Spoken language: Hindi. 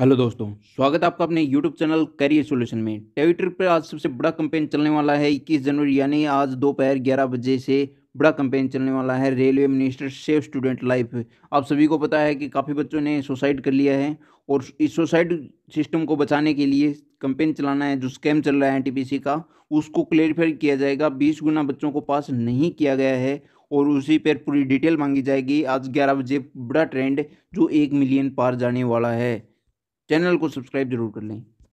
हेलो दोस्तों स्वागत है आपका अपने यूट्यूब चैनल करियर सॉल्यूशन में ट्विटर पर आज सबसे बड़ा कंपेन चलने वाला है इक्कीस जनवरी यानी आज दोपहर ग्यारह बजे से बड़ा कंपेन चलने वाला है railway minister save student life आप सभी को पता है कि काफ़ी बच्चों ने सुसाइड कर लिया है और इस सुसाइड सिस्टम को बचाने के लिए कंपेन चलाना है जो स्कैम चल रहा है एन का उसको क्लियरिफाई किया जाएगा बीस गुना बच्चों को पास नहीं किया गया है और उसी पर पूरी डिटेल मांगी जाएगी आज ग्यारह बजे बड़ा ट्रेंड जो एक मिलियन पार जाने वाला है चैनल को सब्सक्राइब जरूर कर लें